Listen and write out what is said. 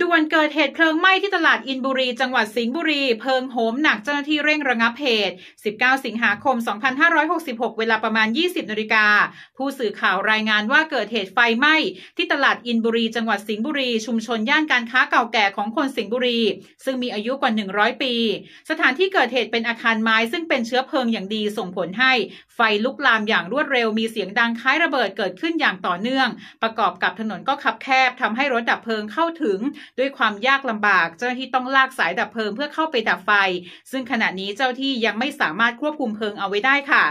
ด่วนเกิดเหตุเพลิงไหม้ที่ตลาดอินบุรีจังหวัดสิงห์บุรีเพลิงโหมหนักเจ้าหน้าที่เร่งระงับเหตุ19 สิงหาคม 2566 เวลาประมาณ 20 นาฬิกา ผู้สื่อข่าวรายงานว่าเกิดเหตุไฟไหม้ที่ตลาดอินบุรีจังหวัดสิงห์บุรีชุมชนย่านการค้าเก่าแก่ของคนสิงห์บุรี ซึ่งมีอายุกว่า 100 ปี สถานที่เกิดเหตุเป็นอาคารไม้ซึ่งเป็นเชื้อเพลิงอย่างดีส่งผลให้ ไฟลุกลามอย่างรวดเร็วมีเสียงดังคล้ายระเบิดเกิดขึ้นอย่างต่อเนื่อง ประกอบกับถนนก็คับแคบทำให้รถดับเพลิงเข้าถึงด้วยความยากลำบากเจ้าหน้าที่ต้องลากสายดับเพลิงเพื่อเข้าไปดับไฟ ซึ่งขณะนี้เจ้าที่ยังไม่สามารถควบคุมเพลิงเอาไว้ได้ค่ะ